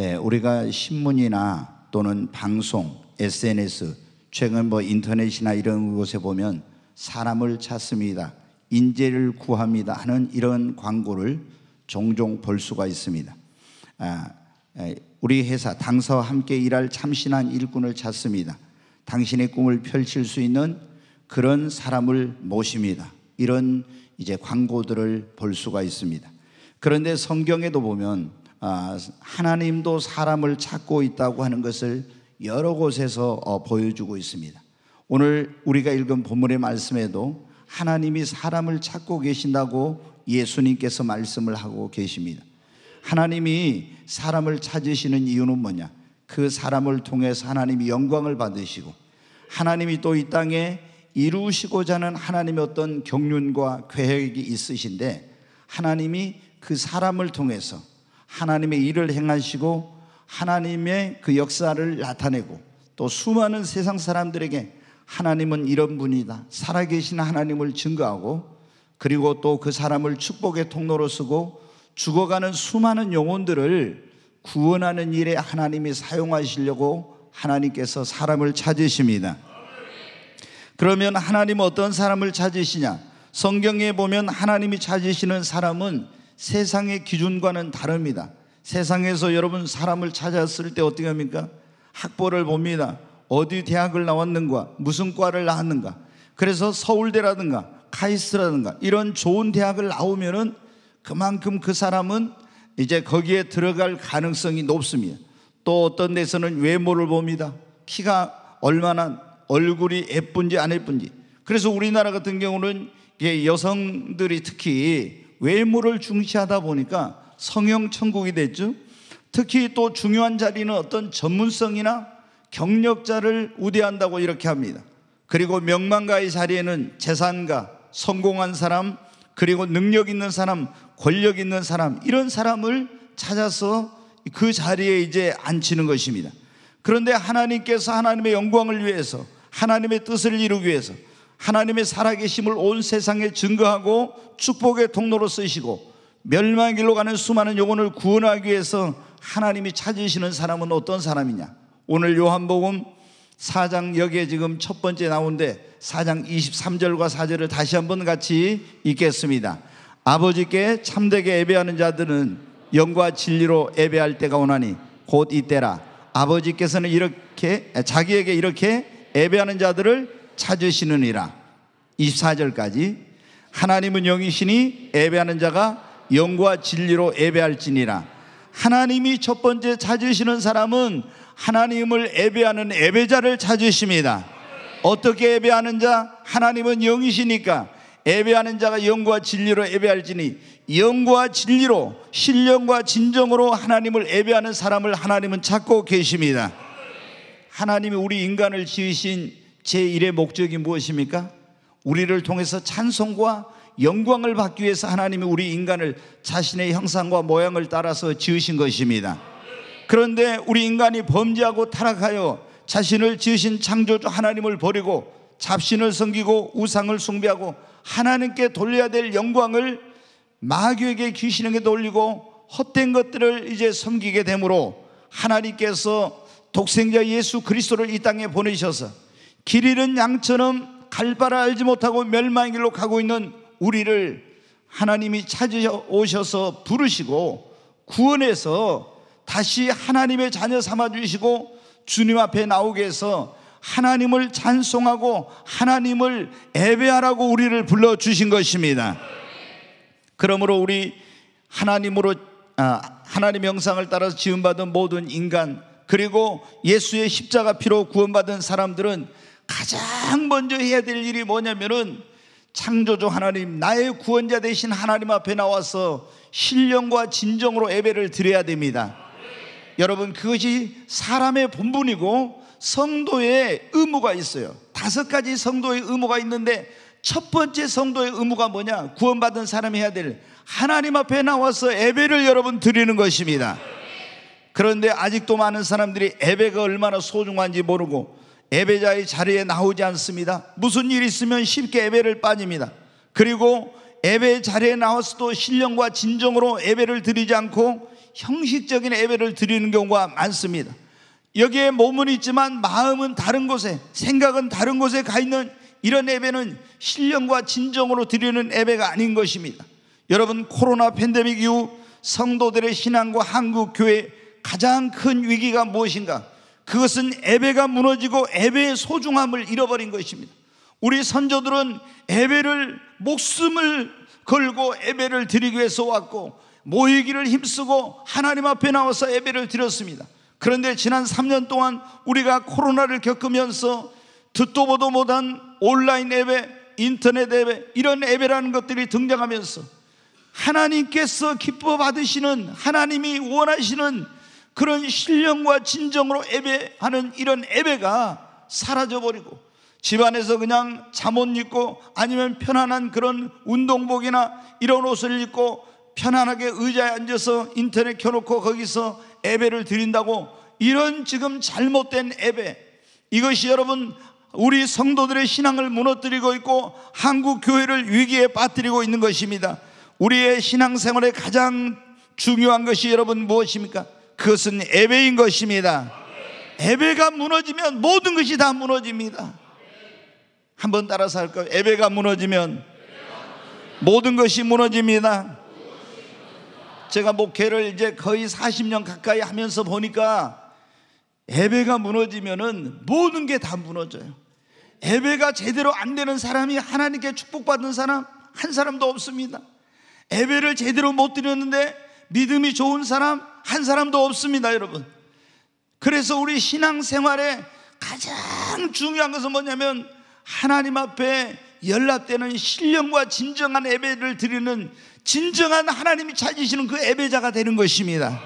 네, 우리가 신문이나 또는 방송, SNS, 최근 뭐 인터넷이나 이런 곳에 보면 사람을 찾습니다. 인재를 구합니다. 하는 이런 광고를 종종 볼 수가 있습니다. 아, 우리 회사 당서 함께 일할 참신한 일꾼을 찾습니다. 당신의 꿈을 펼칠 수 있는 그런 사람을 모십니다. 이런 이제 광고들을 볼 수가 있습니다. 그런데 성경에도 보면 아, 하나님도 사람을 찾고 있다고 하는 것을 여러 곳에서 어, 보여주고 있습니다. 오늘 우리가 읽은 본문의 말씀에도 하나님이 사람을 찾고 계신다고 예수님께서 말씀을 하고 계십니다. 하나님이 사람을 찾으시는 이유는 뭐냐? 그 사람을 통해서 하나님이 영광을 받으시고 하나님이 또 이 땅에 이루시고자 하는 하나님의 어떤 경륜과 계획이 있으신데 하나님이 그 사람을 통해서 하나님의 일을 행하시고 하나님의 그 역사를 나타내고 또 수많은 세상 사람들에게 하나님은 이런 분이다. 살아계신 하나님을 증거하고 그리고 또 그 사람을 축복의 통로로 쓰고 죽어가는 수많은 영혼들을 구원하는 일에 하나님이 사용하시려고 하나님께서 사람을 찾으십니다. 그러면 하나님 어떤 사람을 찾으시냐? 성경에 보면 하나님이 찾으시는 사람은 세상의 기준과는 다릅니다. 세상에서 여러분 사람을 찾았을 때 어떻게 합니까? 학벌을 봅니다. 어디 대학을 나왔는가, 무슨 과를 나왔는가. 그래서 서울대라든가 카이스트라든가 이런 좋은 대학을 나오면은 그만큼 그 사람은 이제 거기에 들어갈 가능성이 높습니다. 또 어떤 데서는 외모를 봅니다. 키가 얼마나 얼굴이 예쁜지 안 예쁜지. 그래서 우리나라 같은 경우는 여성들이 특히 외모를 중시하다 보니까 성형 천국이 됐죠. 특히 또 중요한 자리는 어떤 전문성이나 경력자를 우대한다고 이렇게 합니다. 그리고 명망가의 자리에는 재산가, 성공한 사람, 그리고 능력 있는 사람, 권력 있는 사람, 이런 사람을 찾아서 그 자리에 이제 앉히는 것입니다. 그런데 하나님께서 하나님의 영광을 위해서, 하나님의 뜻을 이루기 위해서, 하나님의 살아계심을 온 세상에 증거하고 축복의 통로로 쓰시고 멸망 길로 가는 수많은 영혼을 구원하기 위해서 하나님이 찾으시는 사람은 어떤 사람이냐? 오늘 요한복음 4장 여기에 지금 첫 번째 나온데 4장 23절과 4절을 다시 한번 같이 읽겠습니다. 아버지께 참되게 예배하는 자들은 영과 진리로 예배할 때가 오나니 곧 이때라. 아버지께서는 이렇게 자기에게 이렇게 예배하는 자들을 찾으시느니라. 24절까지 하나님은 영이시니 예배하는 자가 영과 진리로 예배할지니라. 하나님이 첫 번째 찾으시는 사람은 하나님을 예배하는 예배자를 찾으십니다. 어떻게 예배하는 자? 하나님은 영이시니까 예배하는 자가 영과 진리로 예배할지니 영과 진리로 신령과 진정으로 하나님을 예배하는 사람을 하나님은 찾고 계십니다. 하나님이 우리 인간을 지으신 제1의 목적이 무엇입니까? 우리를 통해서 찬송과 영광을 받기 위해서 하나님이 우리 인간을 자신의 형상과 모양을 따라서 지으신 것입니다. 그런데 우리 인간이 범죄하고 타락하여 자신을 지으신 창조주 하나님을 버리고 잡신을 섬기고 우상을 숭배하고 하나님께 돌려야 될 영광을 마귀에게 귀신에게 돌리고 헛된 것들을 이제 섬기게 되므로 하나님께서 독생자 예수 그리스도를 이 땅에 보내셔서 길 잃은 양처럼 갈바라 알지 못하고 멸망의 길로 가고 있는 우리를 하나님이 찾으셔서 부르시고 구원해서 다시 하나님의 자녀 삼아주시고 주님 앞에 나오게 해서 하나님을 찬송하고 하나님을 예배하라고 우리를 불러주신 것입니다. 그러므로 우리 하나님으로, 아, 하나님 형상을 따라서 지음받은 모든 인간, 그리고 예수의 십자가 피로 구원받은 사람들은 가장 먼저 해야 될 일이 뭐냐면은 창조주 하나님, 나의 구원자 되신 하나님 앞에 나와서 신령과 진정으로 예배를 드려야 됩니다. 여러분, 그것이 사람의 본분이고 성도의 의무가 있어요. 다섯 가지 성도의 의무가 있는데 첫 번째 성도의 의무가 뭐냐? 구원받은 사람이 해야 될 하나님 앞에 나와서 예배를 여러분 드리는 것입니다. 그런데 아직도 많은 사람들이 예배가 얼마나 소중한지 모르고 예배자의 자리에 나오지 않습니다. 무슨 일이 있으면 쉽게 예배를 빠집니다. 그리고 예배 자리에 나와서도 신령과 진정으로 예배를 드리지 않고 형식적인 예배를 드리는 경우가 많습니다. 여기에 몸은 있지만 마음은 다른 곳에, 생각은 다른 곳에 가 있는 이런 예배는 신령과 진정으로 드리는 예배가 아닌 것입니다. 여러분, 코로나 팬데믹 이후 성도들의 신앙과 한국 교회 가장 큰 위기가 무엇인가? 그것은 예배가 무너지고 예배의 소중함을 잃어버린 것입니다. 우리 선조들은 예배를 목숨을 걸고 예배를 드리기 위해서 왔고 모이기를 힘쓰고 하나님 앞에 나와서 예배를 드렸습니다. 그런데 지난 3년 동안 우리가 코로나를 겪으면서 듣도 보도 못한 온라인 예배, 인터넷 예배 이런 예배라는 것들이 등장하면서 하나님께서 기뻐 받으시는 하나님이 원하시는 그런 신령과 진정으로 예배하는 이런 예배가 사라져버리고 집안에서 그냥 잠옷 입고 아니면 편안한 그런 운동복이나 이런 옷을 입고 편안하게 의자에 앉아서 인터넷 켜놓고 거기서 예배를 드린다고 이런 지금 잘못된 예배 이것이 여러분 우리 성도들의 신앙을 무너뜨리고 있고 한국 교회를 위기에 빠뜨리고 있는 것입니다. 우리의 신앙생활의 가장 중요한 것이 여러분 무엇입니까? 그것은 예배인 것입니다. 예배가 무너지면 모든 것이 다 무너집니다. 한번 따라서 할까요? 예배가 무너지면 모든 것이 무너집니다. 제가 목회를 이제 거의 40년 가까이 하면서 보니까 예배가 무너지면 모든 게 다 무너져요. 예배가 제대로 안 되는 사람이 하나님께 축복받은 사람 한 사람도 없습니다. 예배를 제대로 못 드렸는데 믿음이 좋은 사람 한 사람도 없습니다, 여러분. 그래서 우리 신앙생활에 가장 중요한 것은 뭐냐면 하나님 앞에 연락되는 신령과 진정한 예배를 드리는 진정한 하나님이 찾으시는 그 예배자가 되는 것입니다.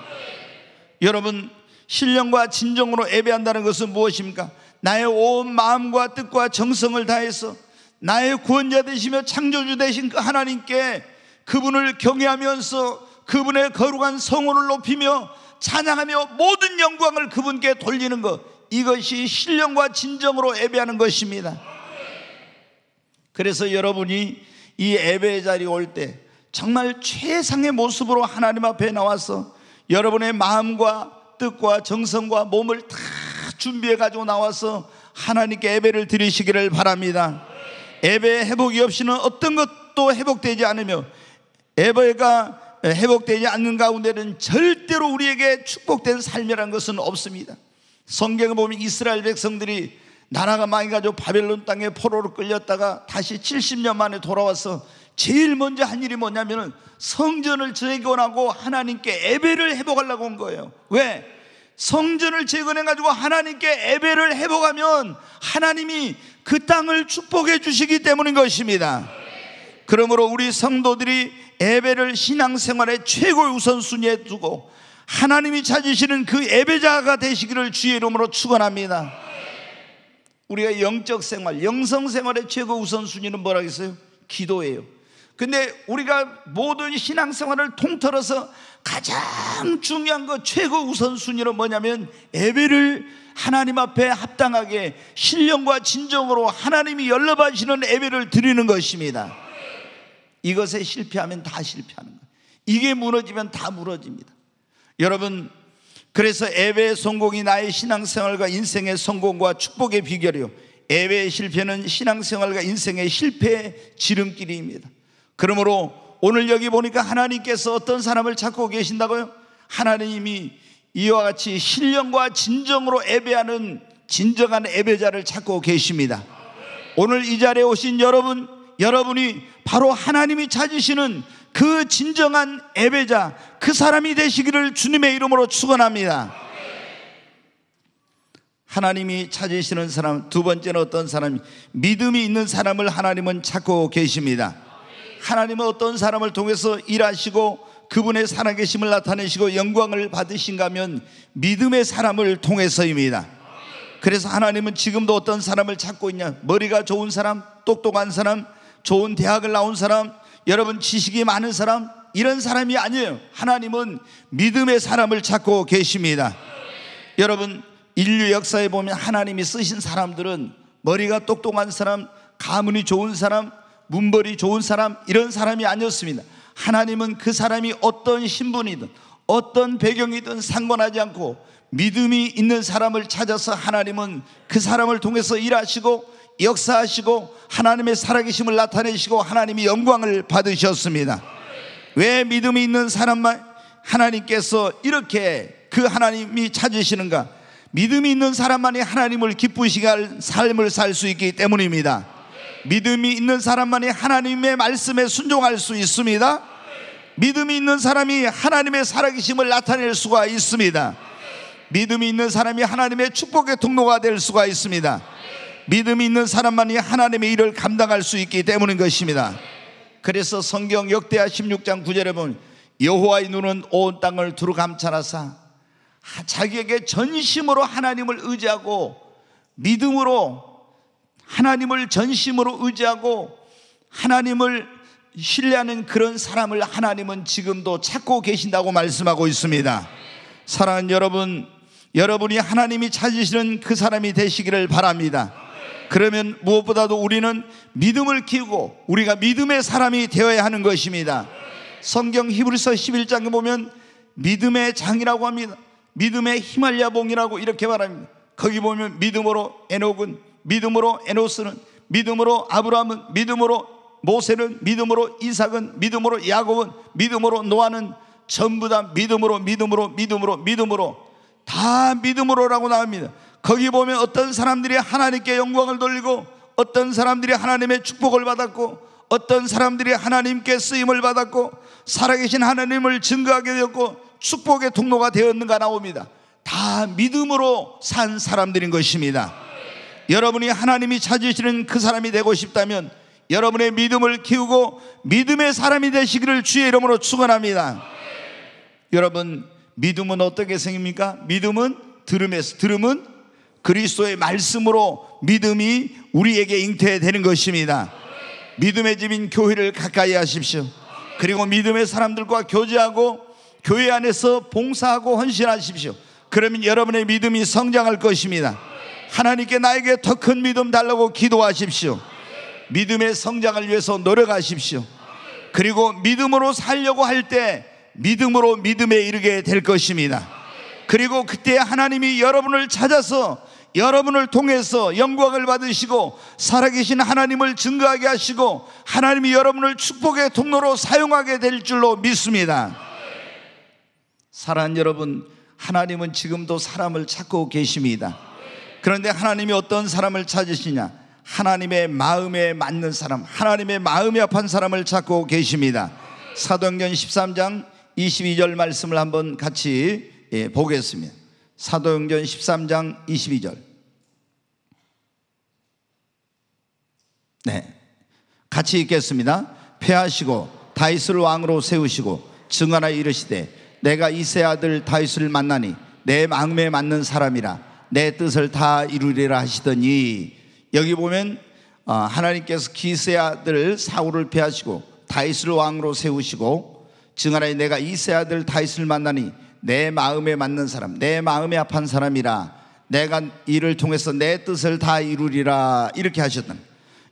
여러분, 신령과 진정으로 예배한다는 것은 무엇입니까? 나의 온 마음과 뜻과 정성을 다해서 나의 구원자 되시며 창조주 되신 그 하나님께 그분을 경외하면서 그분의 거룩한 성호를 높이며 찬양하며 모든 영광을 그분께 돌리는 것 이것이 신령과 진정으로 예배하는 것입니다. 그래서 여러분이 이 예배의 자리에 올 때 정말 최상의 모습으로 하나님 앞에 나와서 여러분의 마음과 뜻과 정성과 몸을 다 준비해 가지고 나와서 하나님께 예배를 드리시기를 바랍니다. 예배의 회복이 없이는 어떤 것도 회복되지 않으며 예배가 회복되지 않는 가운데는 절대로 우리에게 축복된 삶이라는 것은 없습니다. 성경에 보면 이스라엘 백성들이 나라가 망해가지고 바벨론 땅에 포로로 끌렸다가 다시 70년 만에 돌아와서 제일 먼저 한 일이 뭐냐면은 성전을 재건하고 하나님께 예배를 회복하려고 온 거예요. 왜? 성전을 재건해가지고 하나님께 예배를 회복하면 하나님이 그 땅을 축복해 주시기 때문인 것입니다. 그러므로 우리 성도들이 예배를 신앙생활의 최고 우선순위에 두고 하나님이 찾으시는 그 예배자가 되시기를 주의 이름으로 축원합니다. 우리가 영적 생활, 영성 생활의 최고 우선순위는 뭐라겠어요? 기도예요. 근데 우리가 모든 신앙생활을 통틀어서 가장 중요한 것 최고 우선순위는 뭐냐면 예배를 하나님 앞에 합당하게 신령과 진정으로 하나님이 열러받시는 예배를 드리는 것입니다. 이것에 실패하면 다 실패하는 거예요. 이게 무너지면 다 무너집니다. 여러분, 그래서 예배의 성공이 나의 신앙생활과 인생의 성공과 축복의 비결이요. 예배의 실패는 신앙생활과 인생의 실패의 지름길입니다. 그러므로 오늘 여기 보니까 하나님께서 어떤 사람을 찾고 계신다고요? 하나님이 이와 같이 신령과 진정으로 예배하는 진정한 예배자를 찾고 계십니다. 오늘 이 자리에 오신 여러분, 여러분이 바로 하나님이 찾으시는 그 진정한 예배자 그 사람이 되시기를 주님의 이름으로 축원합니다. 하나님이 찾으시는 사람 두 번째는 어떤 사람 믿음이 있는 사람을 하나님은 찾고 계십니다. 하나님은 어떤 사람을 통해서 일하시고 그분의 살아계심을 나타내시고 영광을 받으신가 면 믿음의 사람을 통해서입니다. 그래서 하나님은 지금도 어떤 사람을 찾고 있냐? 머리가 좋은 사람, 똑똑한 사람, 좋은 대학을 나온 사람, 여러분 지식이 많은 사람, 이런 사람이 아니에요. 하나님은 믿음의 사람을 찾고 계십니다. 여러분, 인류 역사에 보면 하나님이 쓰신 사람들은 머리가 똑똑한 사람, 가문이 좋은 사람, 문벌이 좋은 사람, 이런 사람이 아니었습니다. 하나님은 그 사람이 어떤 신분이든 어떤 배경이든 상관하지 않고 믿음이 있는 사람을 찾아서 하나님은 그 사람을 통해서 일하시고 역사하시고 하나님의 살아계심을 나타내시고 하나님이 영광을 받으셨습니다. 왜 믿음이 있는 사람만 하나님께서 이렇게 그 하나님이 찾으시는가? 믿음이 있는 사람만이 하나님을 기쁘시게 할 삶을 살 수 있기 때문입니다. 믿음이 있는 사람만이 하나님의 말씀에 순종할 수 있습니다. 믿음이 있는 사람이 하나님의 살아계심을 나타낼 수가 있습니다. 믿음이 있는 사람이 하나님의 축복의 통로가 될 수가 있습니다. 믿음이 있는 사람만이 하나님의 일을 감당할 수 있기 때문인 것입니다. 그래서 성경 역대하 16장 9절에 보면 여호와의 눈은 온 땅을 두루 감찰하사 자기에게 전심으로 하나님을 의지하고 믿음으로 하나님을 전심으로 의지하고 하나님을 신뢰하는 그런 사람을 하나님은 지금도 찾고 계신다고 말씀하고 있습니다. 사랑하는 여러분, 여러분이 하나님이 찾으시는 그 사람이 되시기를 바랍니다. 그러면 무엇보다도 우리는 믿음을 키우고 우리가 믿음의 사람이 되어야 하는 것입니다. 성경 히브리서 11장에 보면 믿음의 장이라고 합니다. 믿음의 히말리아봉이라고 이렇게 말합니다. 거기 보면 믿음으로 에녹은, 믿음으로 에노스는, 믿음으로 아브라함은, 믿음으로 모세는, 믿음으로 이삭은, 믿음으로 야곱은, 믿음으로 노아는 전부 다 믿음으로, 믿음으로, 믿음으로, 믿음으로 다 믿음으로라고 나옵니다. 거기 보면 어떤 사람들이 하나님께 영광을 돌리고 어떤 사람들이 하나님의 축복을 받았고 어떤 사람들이 하나님께 쓰임을 받았고 살아계신 하나님을 증거하게 되었고 축복의 통로가 되었는가 나옵니다. 다 믿음으로 산 사람들인 것입니다. 여러분이 하나님이 찾으시는 그 사람이 되고 싶다면 여러분의 믿음을 키우고 믿음의 사람이 되시기를 주의 이름으로 축원합니다. 여러분 믿음은 어떻게 생깁니까? 믿음은 들음에서 들음은 그리스도의 말씀으로 믿음이 우리에게 잉태되는 것입니다. 믿음의 집인 교회를 가까이 하십시오. 그리고 믿음의 사람들과 교제하고 교회 안에서 봉사하고 헌신하십시오. 그러면 여러분의 믿음이 성장할 것입니다. 하나님께 나에게 더 큰 믿음 달라고 기도하십시오. 믿음의 성장을 위해서 노력하십시오. 그리고 믿음으로 살려고 할 때 믿음으로 믿음에 이르게 될 것입니다. 그리고 그때 하나님이 여러분을 찾아서 여러분을 통해서 영광을 받으시고 살아계신 하나님을 증거하게 하시고 하나님이 여러분을 축복의 통로로 사용하게 될 줄로 믿습니다. 사랑 여러분, 하나님은 지금도 사람을 찾고 계십니다. 그런데 하나님이 어떤 사람을 찾으시냐? 하나님의 마음에 맞는 사람, 하나님의 마음이 합한 사람을 찾고 계십니다. 사도행전 13장 22절 말씀을 한번 같이 예, 보겠습니다. 사도행전 13장 22절. 네. 같이 읽겠습니다. 패하시고 다윗을 왕으로 세우시고 증언하 이르시되 내가 이세 아들 다윗을 만나니 내 마음에 맞는 사람이라 내 뜻을 다 이루리라 하시더니 여기 보면 어, 하나님께서 기세 아들 사울을 패하시고 다윗을 왕으로 세우시고 증언하니 내가 이세 아들 다윗을 만나니 내 마음에 맞는 사람, 내 마음에 합한 사람이라 내가 이를 통해서 내 뜻을 다 이루리라 이렇게 하셨던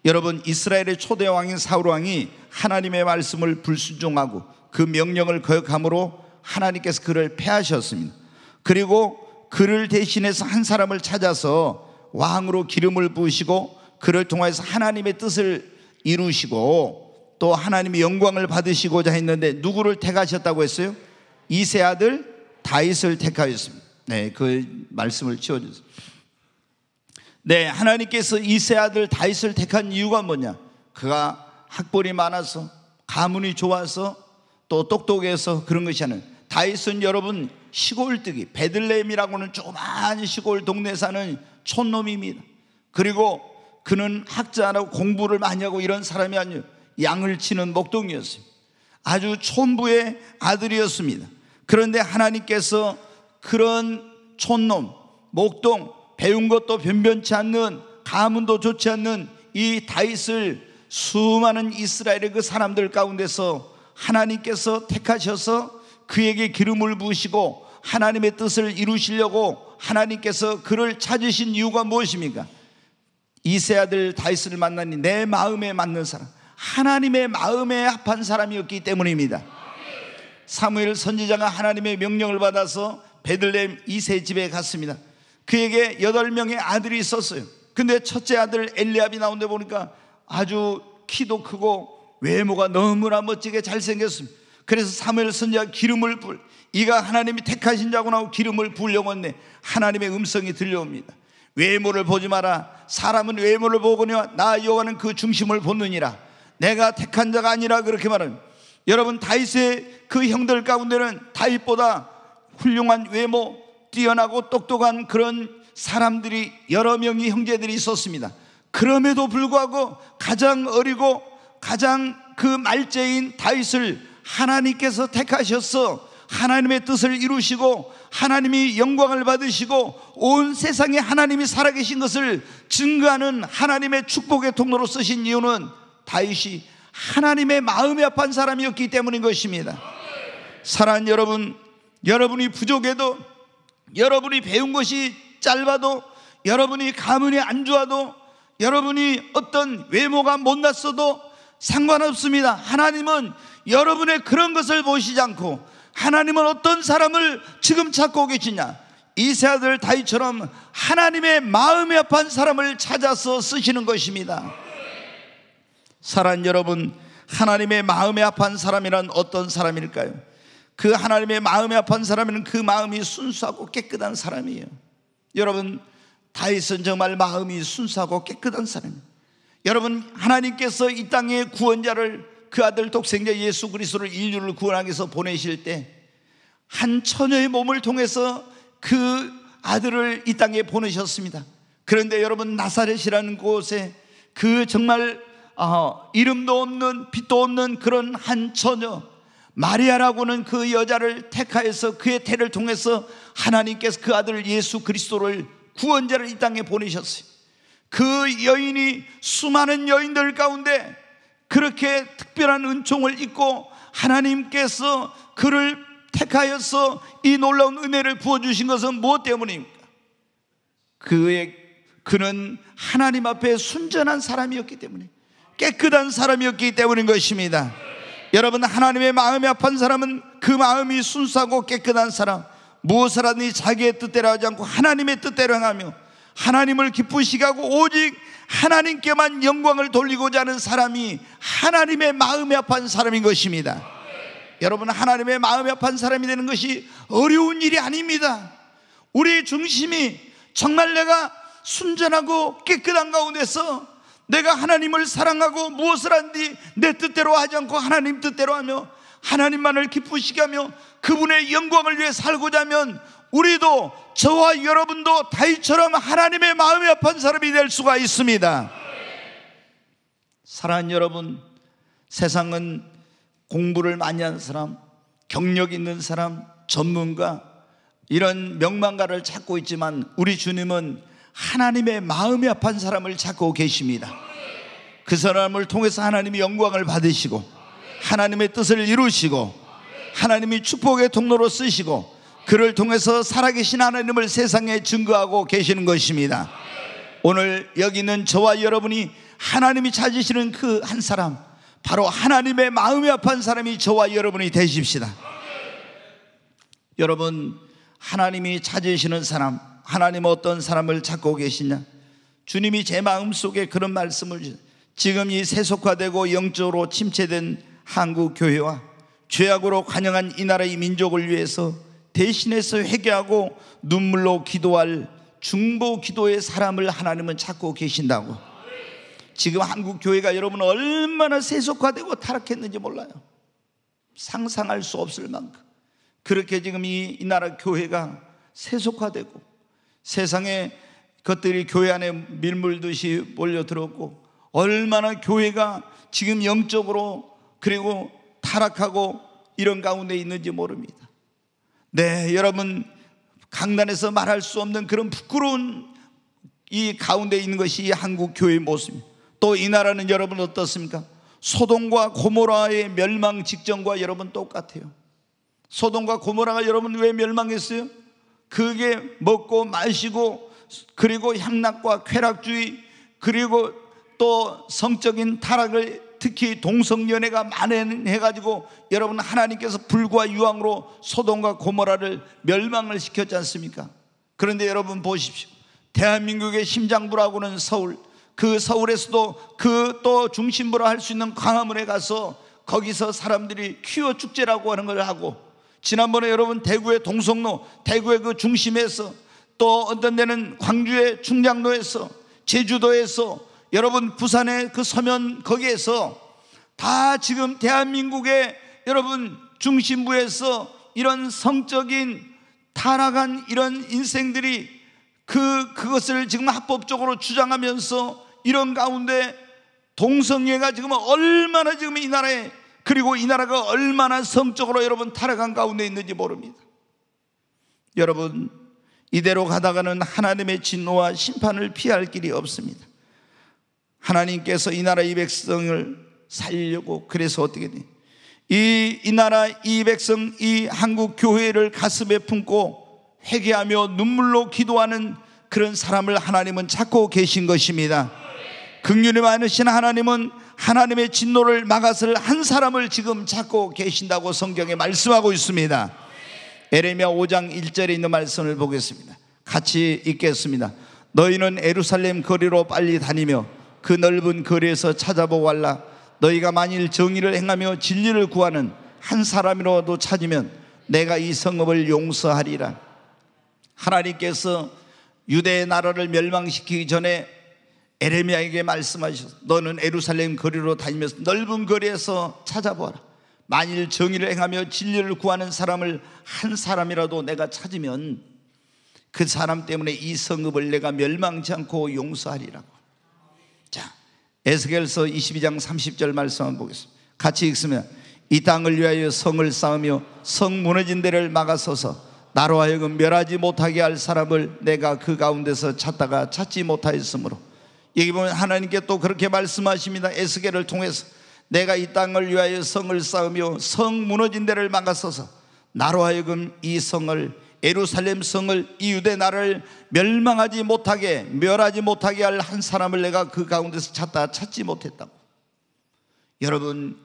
여러분 이스라엘의 초대 왕인 사울 왕이 하나님의 말씀을 불순종하고 그 명령을 거역함으로 하나님께서 그를 패하셨습니다. 그리고 그를 대신해서 한 사람을 찾아서 왕으로 기름을 부으시고 그를 통해서 하나님의 뜻을 이루시고 또 하나님의 영광을 받으시고자 했는데 누구를 택하셨다고 했어요? 이세 아들 다윗을 택하였습니다. 네, 그 말씀을 치워주세요. 네, 하나님께서 이세 아들 다윗을 택한 이유가 뭐냐? 그가 학벌이 많아서 가문이 좋아서 또 똑똑해서 그런 것이 아니라 다윗은 여러분 시골뜨기 베들레헴이라고는 조그만 시골 동네 사는 촌놈입니다. 그리고 그는 학자라고 공부를 많이 하고 이런 사람이 아니요 양을 치는 목동이었습니 아주 촌부의 아들이었습니다. 그런데 하나님께서 그런 촌놈, 목동, 배운 것도 변변치 않는 가문도 좋지 않는 이 다윗을 수많은 이스라엘의 그 사람들 가운데서 하나님께서 택하셔서 그에게 기름을 부으시고 하나님의 뜻을 이루시려고 하나님께서 그를 찾으신 이유가 무엇입니까? 이세 아들 다윗을 만나니 내 마음에 맞는 사람, 하나님의 마음에 합한 사람이었기 때문입니다. 사무엘 선지자가 하나님의 명령을 받아서 베들레헴 이세 집에 갔습니다. 그에게 여덟 명의 아들이 있었어요. 근데 첫째 아들 엘리압이 나온데 보니까 아주 키도 크고 외모가 너무나 멋지게 잘생겼습니다. 그래서 사무엘 선지자 기름을 불 이가 하나님이 택하신 자고 나고 기름을 불려고 했네. 하나님의 음성이 들려옵니다. 외모를 보지 마라. 사람은 외모를 보거니와 나 여호와는 그 중심을 보느니라. 내가 택한 자가 아니라 그렇게 말합니다. 여러분 다윗의 그 형들 가운데는 다윗보다 훌륭한 외모, 뛰어나고 똑똑한 그런 사람들이 여러 명의 형제들이 있었습니다. 그럼에도 불구하고 가장 어리고 가장 그 말재인 다윗을 하나님께서 택하셔서 하나님의 뜻을 이루시고 하나님이 영광을 받으시고 온 세상에 하나님이 살아계신 것을 증거하는 하나님의 축복의 통로로 쓰신 이유는 다윗이 하나님의 마음이 합한 사람이었기 때문인 것입니다. 사랑 여러분, 여러분이 부족해도 여러분이 배운 것이 짧아도 여러분이 가문이 안 좋아도 여러분이 어떤 외모가 못났어도 상관없습니다. 하나님은 여러분의 그런 것을 보시지 않고 하나님은 어떤 사람을 지금 찾고 계시냐? 이세아들 다이처럼 하나님의 마음이 합한 사람을 찾아서 쓰시는 것입니다. 사랑 여러분, 하나님의 마음에 합한 사람이란 어떤 사람일까요? 그 하나님의 마음에 합한 사람은 그 마음이 순수하고 깨끗한 사람이에요. 여러분, 다윗은 정말 마음이 순수하고 깨끗한 사람이에요. 여러분, 하나님께서 이땅의 구원자를 그 아들 독생자 예수 그리스도를 인류를 구원하기 위해서 보내실 때 한 처녀의 몸을 통해서 그 아들을 이 땅에 보내셨습니다. 그런데 여러분 나사렛이라는 곳에 그 정말 어, 이름도 없는 빛도 없는 그런 한 처녀 마리아라고는 그 여자를 택하여서 그의 태를 통해서 하나님께서 그 아들 예수 그리스도를 구원자를 이 땅에 보내셨어요. 그 여인이 수많은 여인들 가운데 그렇게 특별한 은총을 입고 하나님께서 그를 택하여서 이 놀라운 은혜를 부어주신 것은 무엇 때문입니까? 그의, 그는 하나님 앞에 순전한 사람이었기 때문에 깨끗한 사람이었기 때문인 것입니다. 여러분 하나님의 마음이 아픈 사람은 그 마음이 순수하고 깨끗한 사람 무엇을 하니 자기의 뜻대로 하지 않고 하나님의 뜻대로 행하며 하나님을 기쁘시게 하고 오직 하나님께만 영광을 돌리고자 하는 사람이 하나님의 마음이 아픈 사람인 것입니다. 여러분 하나님의 마음이 아픈 사람이 되는 것이 어려운 일이 아닙니다. 우리의 중심이 정말 내가 순전하고 깨끗한 가운데서 내가 하나님을 사랑하고 무엇을 한 뒤 내 뜻대로 하지 않고 하나님 뜻대로 하며 하나님만을 기쁘시게 하며 그분의 영광을 위해 살고자 하면 우리도 저와 여러분도 다윗처럼 하나님의 마음이 아픈 사람이 될 수가 있습니다. 사랑하는 여러분, 세상은 공부를 많이 한 사람, 경력 있는 사람, 전문가, 이런 명망가를 찾고 있지만 우리 주님은 하나님의 마음이 아픈 사람을 찾고 계십니다. 그 사람을 통해서 하나님이 영광을 받으시고 하나님의 뜻을 이루시고 하나님이 축복의 통로로 쓰시고 그를 통해서 살아계신 하나님을 세상에 증거하고 계시는 것입니다. 오늘 여기 있는 저와 여러분이 하나님이 찾으시는 그 한 사람, 바로 하나님의 마음이 아픈 사람이 저와 여러분이 되십시다. 여러분, 하나님이 찾으시는 사람, 하나님 어떤 사람을 찾고 계시냐? 주님이 제 마음속에 그런 말씀을 주 지금 이 세속화되고 영적으로 침체된 한국 교회와 죄악으로 관영한 이 나라의 민족을 위해서 대신해서 회개하고 눈물로 기도할 중보 기도의 사람을 하나님은 찾고 계신다고. 지금 한국 교회가 여러분 얼마나 세속화되고 타락했는지 몰라요. 상상할 수 없을 만큼. 그렇게 지금 이, 이 나라 교회가 세속화되고 세상에 것들이 교회 안에 밀물듯이 몰려 들었고 얼마나 교회가 지금 영적으로 그리고 타락하고 이런 가운데 있는지 모릅니다. 네, 여러분 강단에서 말할 수 없는 그런 부끄러운 이 가운데 있는 것이 한국 교회의 모습입니다. 또 이 나라는 여러분 어떻습니까? 소돔과 고모라의 멸망 직전과 여러분 똑같아요. 소돔과 고모라가 여러분 왜 멸망했어요? 그게 먹고 마시고 그리고 향락과 쾌락주의 그리고 또 성적인 타락을 특히 동성연애가 만연해가지고 여러분 하나님께서 불과 유황으로 소동과 고모라를 멸망을 시켰지 않습니까? 그런데 여러분 보십시오. 대한민국의 심장부라고는 서울, 그 서울에서도 그 또 중심부라 할 수 있는 광화문에 가서 거기서 사람들이 퀴어 축제라고 하는 걸 하고 지난번에 여러분 대구의 동성로, 대구의 그 중심에서 또 어떤 데는 광주의 충장로에서 제주도에서 여러분 부산의 그 서면 거기에서 다 지금 대한민국의 여러분 중심부에서 이런 성적인 타락한 이런 인생들이 그 그것을 지금 합법적으로 주장하면서 이런 가운데 동성애가 지금 얼마나 지금 이 나라에 그리고 이 나라가 얼마나 성적으로 여러분 타락한 가운데 있는지 모릅니다. 여러분, 이대로 가다가는 하나님의 진노와 심판을 피할 길이 없습니다. 하나님께서 이 나라 이 백성을 살려고 그래서 어떻게 돼? 이, 이 나라 이 백성 이 한국 교회를 가슴에 품고 회개하며 눈물로 기도하는 그런 사람을 하나님은 찾고 계신 것입니다. 긍휼이 많으신 하나님은 하나님의 진노를 막아설 한 사람을 지금 찾고 계신다고 성경에 말씀하고 있습니다. 에레미야 5장 1절에 있는 말씀을 보겠습니다. 같이 읽겠습니다. 너희는 에루살렘 거리로 빨리 다니며 그 넓은 거리에서 찾아보갈라 너희가 만일 정의를 행하며 진리를 구하는 한 사람이라도 찾으면 내가 이 성읍을 용서하리라. 하나님께서 유대의 나라를 멸망시키기 전에 에레미야에게 말씀하셔서 너는 에루살렘 거리로 다니면서 넓은 거리에서 찾아보아라. 만일 정의를 행하며 진리를 구하는 사람을 한 사람이라도 내가 찾으면 그 사람 때문에 이 성읍을 내가 멸망치 않고 용서하리라고. 자, 에스겔서 22장 30절 말씀 한번 보겠습니다. 같이 읽으면 이 땅을 위하여 성을 쌓으며 성 무너진 데를 막아서서 나로 하여금 멸하지 못하게 할 사람을 내가 그 가운데서 찾다가 찾지 못하였으므로 여기 보면 하나님께 또 그렇게 말씀하십니다. 에스겔을 통해서 내가 이 땅을 위하여 성을 쌓으며 성 무너진 데를 막아서서 나로 하여금 이 성을 에루살렘 성을 이 유대 나를 멸망하지 못하게 멸하지 못하게 할 한 사람을 내가 그 가운데서 찾다 찾지 못했다고. 여러분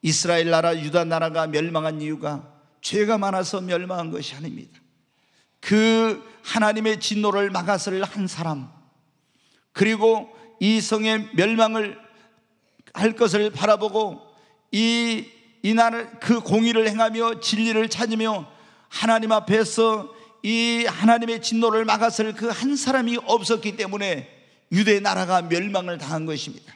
이스라엘 나라 유다 나라가 멸망한 이유가 죄가 많아서 멸망한 것이 아닙니다. 그 하나님의 진노를 막아설 한 사람 그리고 이 성의 멸망을 할 것을 바라보고 이 이날 그 공의를 행하며 진리를 찾으며 하나님 앞에서 이 하나님의 진노를 막았을그 한 사람이 없었기 때문에 유대 나라가 멸망을 당한 것입니다.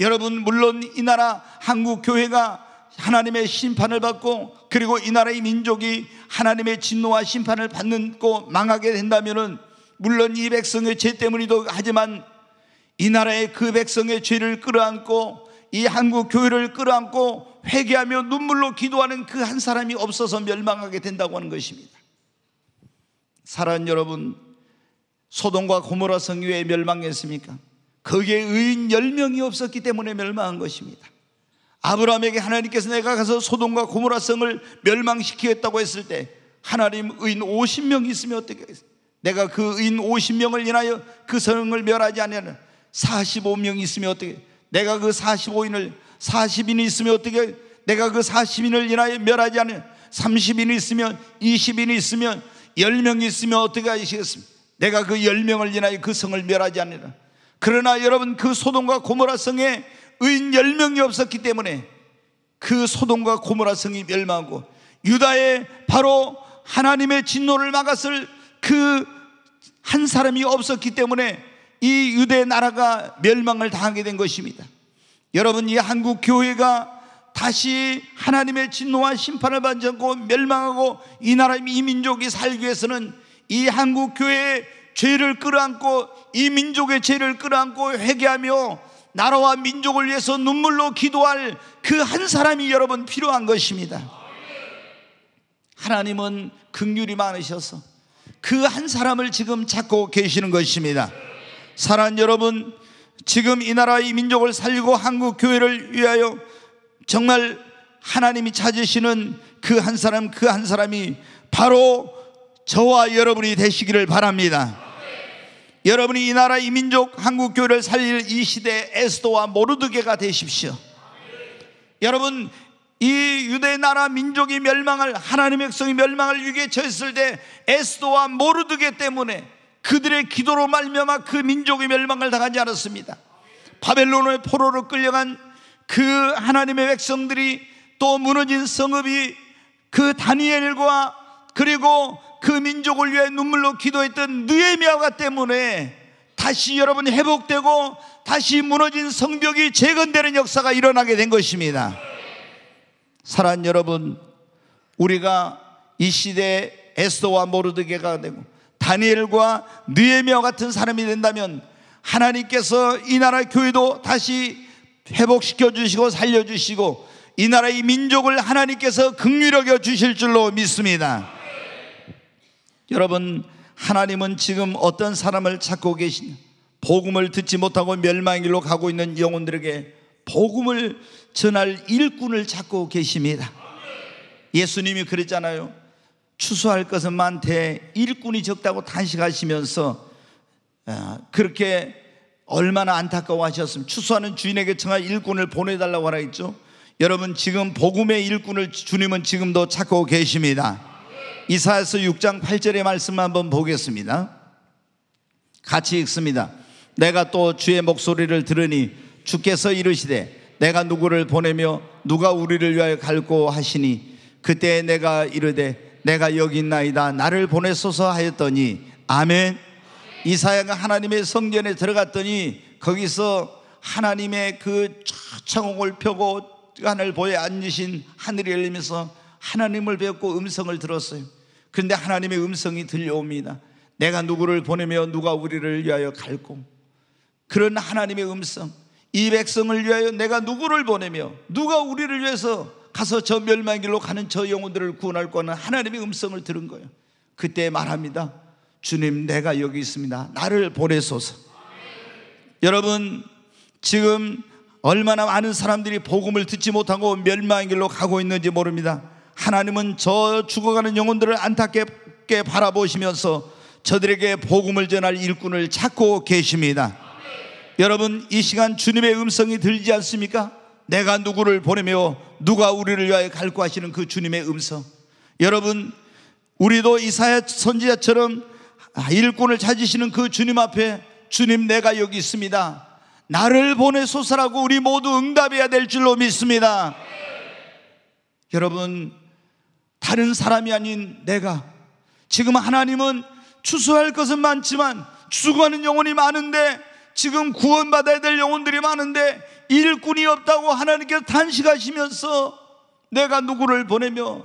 여러분 물론 이 나라 한국 교회가 하나님의 심판을 받고 그리고 이 나라의 민족이 하나님의 진노와 심판을 받는 고 망하게 된다면은 물론 이 백성의 죄 때문이도 하지만 이 나라의 그 백성의 죄를 끌어안고 이 한국 교회를 끌어안고 회개하며 눈물로 기도하는 그 한 사람이 없어서 멸망하게 된다고 하는 것입니다. 사랑하는 여러분, 소돔과 고모라 성이 왜 멸망했습니까? 거기에 의인 10명이 없었기 때문에 멸망한 것입니다. 아브라함에게 하나님께서 내가 가서 소돔과 고모라 성을 멸망시키겠다고 했을 때 하나님 의인 50명이 있으면 어떻게 하겠습니까? 내가 그인 50명을 인하여 그 성을 멸하지 아니하는 45명이 있으면 어떻게 내가 그 45인을 40인이 있으면 어떻게 내가 그 40인을 인하여 멸하지 않는 30인이 있으면 20인이 있으면 10명이 있으면 어떻게 하시겠습니까? 내가 그 10명을 인하여 그 성을 멸하지 않느라 그러나 여러분 그소동과 고모라 성에 의인 10명이 없었기 때문에 그소동과 고모라 성이 멸망하고 유다의 바로 하나님의 진노를 막았을 그한 사람이 없었기 때문에 이 유대 나라가 멸망을 당하게 된 것입니다. 여러분, 이 한국 교회가 다시 하나님의 진노와 심판을 받지 않고 멸망하고 이 나라 이 민족이 살기 위해서는 이 한국 교회의 죄를 끌어안고 이 민족의 죄를 끌어안고 회개하며 나라와 민족을 위해서 눈물로 기도할 그 한 사람이 여러분 필요한 것입니다. 하나님은 극률이 많으셔서 그한 사람을 지금 찾고 계시는 것입니다. 사랑 여러분, 지금 이 나라의 민족을 살리고 한국 교회를 위하여 정말 하나님이 찾으시는 그 한 사람 그 한 사람이 바로 저와 여러분이 되시기를 바랍니다. 여러분이 이 나라 이 민족 한국 교회를 살릴 이 시대 에스도와 모르드게가 되십시오. 여러분 이 유대 나라 민족이 멸망을 하나님의 백성이 멸망을 위기에 처했을 때 에스도와 모르드게 때문에 그들의 기도로 말미암아 그 민족이 멸망을 당하지 않았습니다. 바벨론의 포로로 끌려간 그 하나님의 백성들이 또 무너진 성읍이 그 다니엘과 그리고 그 민족을 위해 눈물로 기도했던 느에미아가 때문에 다시 여러분이 회복되고 다시 무너진 성벽이 재건되는 역사가 일어나게 된 것입니다. 사랑 여러분, 우리가 이 시대에 에스더와 모르드게가 되고 다니엘과 느헤미와 같은 사람이 된다면 하나님께서 이 나라 교회도 다시 회복시켜 주시고 살려 주시고 이 나라의 민족을 하나님께서 극휼하게 주실 줄로 믿습니다. 여러분, 하나님은 지금 어떤 사람을 찾고 계시냐? 복음을 듣지 못하고 멸망의 길로 가고 있는 영혼들에게 복음을 전할 일꾼을 찾고 계십니다. 예수님이 그랬잖아요. 추수할 것은 많되 일꾼이 적다고 탄식하시면서 아, 그렇게 얼마나 안타까워하셨으면 추수하는 주인에게 청하 일꾼을 보내달라고 하라 했죠. 여러분 지금 복음의 일꾼을 주님은 지금도 찾고 계십니다. 이사야서 6장 8절의 말씀 한번 보겠습니다. 같이 읽습니다. 내가 또 주의 목소리를 들으니 주께서 이르시되 내가 누구를 보내며 누가 우리를 위하여 갈고 하시니 그때 내가 이르되 내가 여기 있나이다 나를 보내소서 하였더니 아멘 이사야가 하나님의 성전에 들어갔더니 거기서 하나님의 그 창옥을 펴고 하늘 보에 앉으신 하늘이 열리면서 하나님을 뵙고 음성을 들었어요 그런데 하나님의 음성이 들려옵니다 내가 누구를 보내며 누가 우리를 위하여 갈고 그런 하나님의 음성 이 백성을 위하여 내가 누구를 보내며 누가 우리를 위해서 가서 저멸망 길로 가는 저 영혼들을 구원할 거는 하나님의 음성을 들은 거예요. 그때 말합니다. 주님, 내가 여기 있습니다. 나를 보내소서. 여러분, 지금 얼마나 많은 사람들이 복음을 듣지 못하고 멸망 길로 가고 있는지 모릅니다. 하나님은 저 죽어가는 영혼들을 안타깝게 바라보시면서 저들에게 복음을 전할 일꾼을 찾고 계십니다. 여러분 이 시간 주님의 음성이 들지 리 않습니까? 내가 누구를 보내며 누가 우리를 위하여 갈고 하시는 그 주님의 음성. 여러분 우리도 이사야 선지자처럼 일꾼을 찾으시는 그 주님 앞에 주님 내가 여기 있습니다. 나를 보내소서라고 우리 모두 응답해야 될 줄로 믿습니다. 여러분 다른 사람이 아닌 내가 지금 하나님은 추수할 것은 많지만 추구하는 영혼이 많은데 지금 구원받아야 될 영혼들이 많은데 일꾼이 없다고 하나님께서 탄식하시면서 내가 누구를 보내며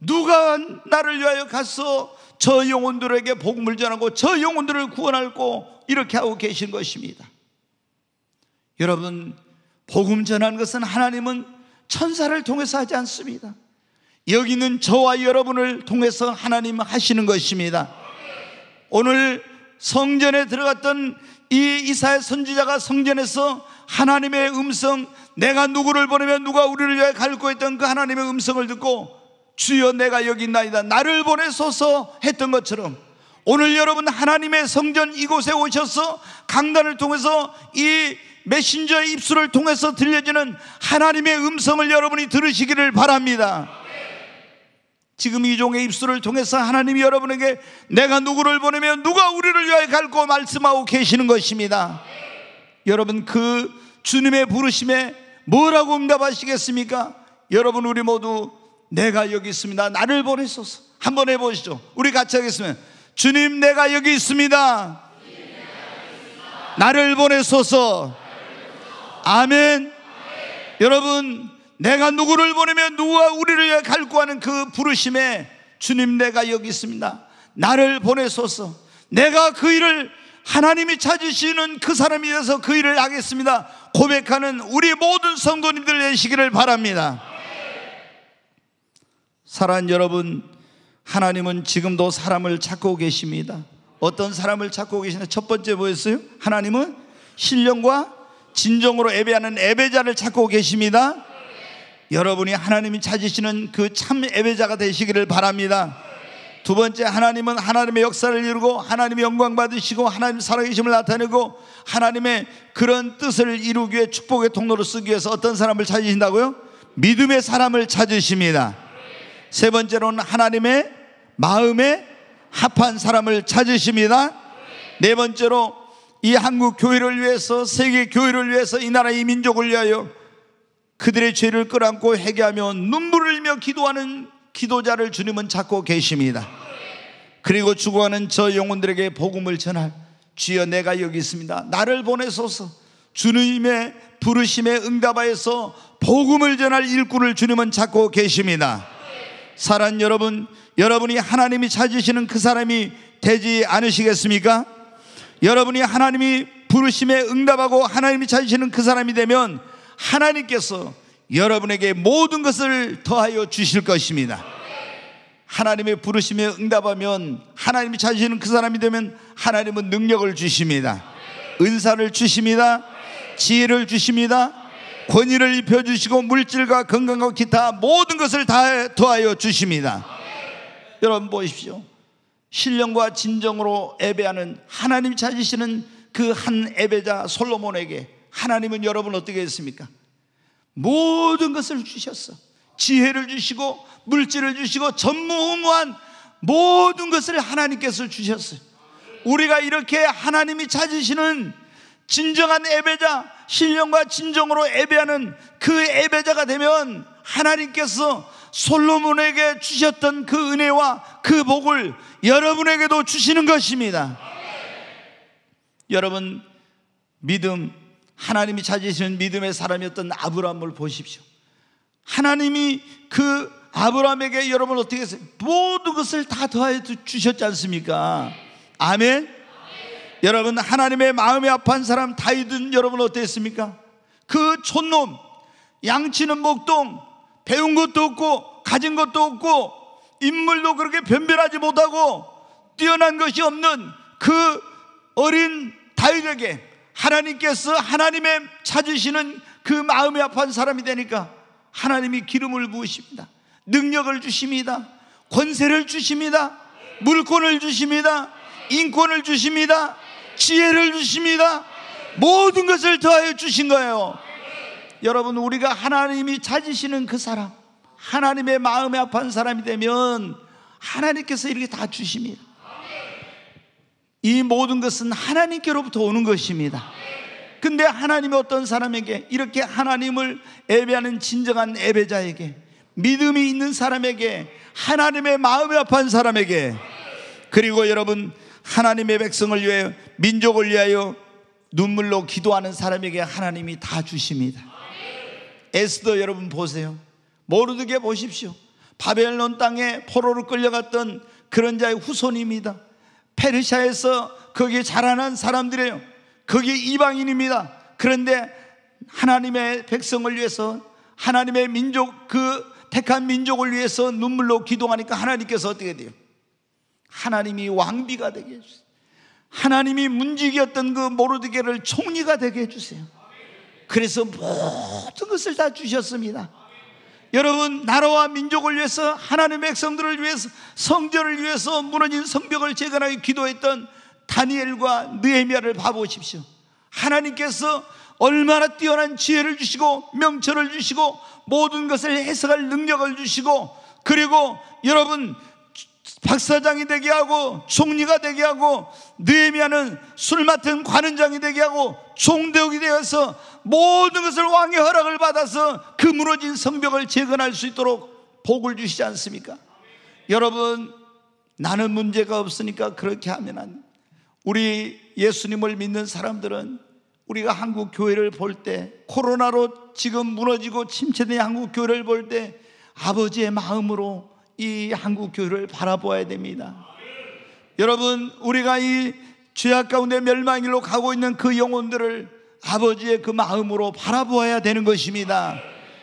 누가 나를 위하여 가서 저 영혼들에게 복음을 전하고 저 영혼들을 구원하고 이렇게 하고 계신 것입니다. 여러분, 복음 전하는 것은 하나님은 천사를 통해서 하지 않습니다. 여기 있는 저와 여러분을 통해서 하나님 하시는 것입니다. 오늘 성전에 들어갔던 이이사의 선지자가 성전에서 하나님의 음성, 내가 누구를 보내면 누가 우리를 위해 갈고 했던 그 하나님의 음성을 듣고 주여 내가 여기 있나이다. 나를 보내소서 했던 것처럼 오늘 여러분 하나님의 성전 이곳에 오셔서 강단을 통해서 이 메신저의 입술을 통해서 들려지는 하나님의 음성을 여러분이 들으시기를 바랍니다. 지금 이 종의 입술을 통해서 하나님이 여러분에게 내가 누구를 보내면 누가 우리를 위하여 갈고 말씀하고 계시는 것입니다. 여러분 그 주님의 부르심에 뭐라고 응답하시겠습니까? 여러분 우리 모두 내가 여기 있습니다. 나를 보내소서. 한번 해보시죠. 우리 같이 하겠습니다. 주님 내가 여기 있습니다. 나를 보내소서. 아멘. 여러분 내가 누구를 보내면 누가 우리를 갈구하는 그 부르심에 주님 내가 여기 있습니다. 나를 보내소서. 내가 그 일을 하나님이 찾으시는 그 사람이 돼서 그 일을 하겠습니다. 고백하는 우리 모든 성도님들 되시기를 바랍니다. 사랑 여러분, 하나님은 지금도 사람을 찾고 계십니다. 어떤 사람을 찾고 계시나? 첫 번째 뭐였어요? 하나님은 신령과 진정으로 예배하는 예배자를 찾고 계십니다. 여러분이 하나님이 찾으시는 그참 예배자가 되시기를 바랍니다. 두 번째 하나님은 하나님의 역사를 이루고 하나님의 영광 받으시고 하나님 살아계심을 나타내고 하나님의 그런 뜻을 이루기 위해 축복의 통로로 쓰기 위해서 어떤 사람을 찾으신다고요? 믿음의 사람을 찾으십니다. 세 번째로는 하나님의 마음에 합한 사람을 찾으십니다. 네 번째로 이 한국 교회를 위해서 세계 교회를 위해서 이 나라 이 민족을 위하여 그들의 죄를 끌어안고 회개하며 눈물을 흘며 기도하는 기도자를 주님은 찾고 계십니다. 그리고 죽어가는 저 영혼들에게 복음을 전할 주여 내가 여기 있습니다. 나를 보내소서 주님의 부르심에 응답하여서 복음을 전할 일꾼을 주님은 찾고 계십니다. 사랑 여러분, 여러분이 하나님이 찾으시는 그 사람이 되지 않으시겠습니까? 여러분이 하나님이 부르심에 응답하고 하나님이 찾으시는 그 사람이 되면 하나님께서 여러분에게 모든 것을 더하여 주실 것입니다. 하나님의 부르심에 응답하면 하나님이 찾으시는 그 사람이 되면 하나님은 능력을 주십니다. 은사를 주십니다. 지혜를 주십니다. 권위를 입혀주시고 물질과 건강과 기타 모든 것을 다 더하여 주십니다. 여러분 보십시오. 신령과 진정으로 예배하는 하나님 찾으시는 그 한 예배자 솔로몬에게 하나님은 여러분 어떻게 했습니까? 모든 것을 주셨어. 지혜를 주시고 물질을 주시고 전무후무한 모든 것을 하나님께서 주셨어요. 우리가 이렇게 하나님이 찾으시는 진정한 예배자, 신령과 진정으로 예배하는 그 예배자가 되면 하나님께서 솔로몬에게 주셨던 그 은혜와 그 복을 여러분에게도 주시는 것입니다. 여러분 믿음 하나님이 찾으신 믿음의 사람이었던 아브라함을 보십시오. 하나님이 그 아브라함에게 여러분 어떻게 했어요? 모든 것을 다 더하여 주셨지 않습니까? 아멘. 여러분 하나님의 마음이 아파 사람 다이든 여러분 어땠습니까? 그 촌놈 양치는 목동 배운 것도 없고 가진 것도 없고 인물도 그렇게 변별하지 못하고 뛰어난 것이 없는 그 어린 다윗에게 하나님께서 하나님의 찾으시는 그 마음이 아파한 사람이 되니까 하나님이 기름을 부으십니다. 능력을 주십니다. 권세를 주십니다. 물권을 주십니다. 인권을 주십니다. 지혜를 주십니다. 모든 것을 더하여 주신 거예요. 여러분, 우리가 하나님이 찾으시는 그 사람, 하나님의 마음이아픈 사람이 되면 하나님께서 이렇게 다 주십니다. 이 모든 것은 하나님께로부터 오는 것입니다. 근데 하나님이 어떤 사람에게 이렇게 하나님을 예배하는 진정한 예배자에게 믿음이 있는 사람에게 하나님의 마음이 아파 사람에게 그리고 여러분 하나님의 백성을 위해 민족을 위하여 눈물로 기도하는 사람에게 하나님이 다 주십니다. 에스더 여러분 보세요. 모르드게 보십시오. 바벨론 땅에 포로로 끌려갔던 그런 자의 후손입니다. 페르시아에서 거기에 자라난 사람들이에요. 거기 이방인입니다. 그런데 하나님의 백성을 위해서 하나님의 민족 그 택한 민족을 위해서 눈물로 기도하니까 하나님께서 어떻게 돼요? 하나님이 왕비가 되게 해주세요. 하나님이 문지기였던 그 모르드게를 총리가 되게 해주세요. 그래서 모든 것을 다 주셨습니다. 여러분 나라와 민족을 위해서 하나님의 백성들을 위해서 성전을 위해서 무너진 성벽을 재건하기 기도했던 다니엘과 느헤미야를 봐보십시오. 하나님께서 얼마나 뛰어난 지혜를 주시고 명철을 주시고 모든 것을 해석할 능력을 주시고 그리고 여러분 박사장이 되게 하고 총리가 되게 하고 느에미아는술 맡은 관원장이 되게 하고 총대옥이 되어서 모든 것을 왕의 허락을 받아서 그 무너진 성벽을 재건할 수 있도록 복을 주시지 않습니까? 여러분 나는 문제가 없으니까 그렇게 하면 안 우리 예수님을 믿는 사람들은 우리가 한국 교회를 볼 때 코로나로 지금 무너지고 침체된 한국 교회를 볼 때 아버지의 마음으로 이 한국 교회를 바라보아야 됩니다. 여러분, 우리가 이 죄악 가운데 멸망일로 가고 있는 그 영혼들을 아버지의 그 마음으로 바라보아야 되는 것입니다.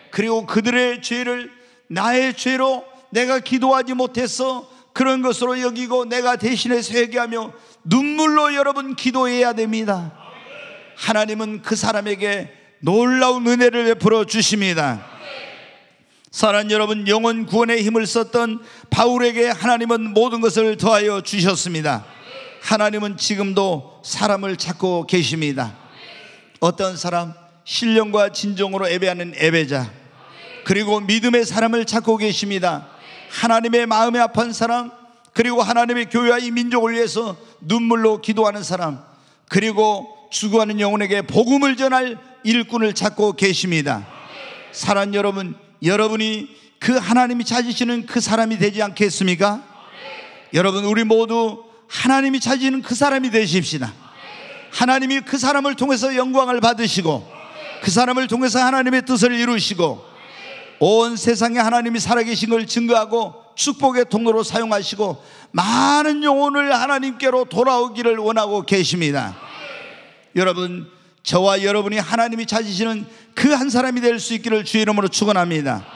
그리고 그들의 죄를 나의 죄로 내가 기도하지 못해서 그런 것으로 여기고 내가 대신에 회개하며 눈물로 여러분 기도해야 됩니다. 하나님은 그 사람에게 놀라운 은혜를 베풀어 주십니다. 사랑 여러분 영혼 구원의 힘을 썼던 바울에게 하나님은 모든 것을 더하여 주셨습니다. 하나님은 지금도 사람을 찾고 계십니다. 어떤 사람 신령과 진정으로 예배하는 예배자 그리고 믿음의 사람을 찾고 계십니다. 하나님의 마음에 아픈 사람 그리고 하나님의 교회와 이 민족을 위해서 눈물로 기도하는 사람 그리고 죽어가는 영혼에게 복음을 전할 일꾼을 찾고 계십니다. 사랑 여러분 여러분이 그 하나님이 찾으시는 그 사람이 되지 않겠습니까? 여러분 우리 모두 하나님이 찾으시는 그 사람이 되십시다. 하나님이 그 사람을 통해서 영광을 받으시고 그 사람을 통해서 하나님의 뜻을 이루시고 온 세상에 하나님이 살아계신 걸 증거하고 축복의 통로로 사용하시고 많은 영혼을 하나님께로 돌아오기를 원하고 계십니다. 여러분 저와 여러분이 하나님이 찾으시는 그 한 사람이 될 수 있기를 주의 이름으로 축원합니다.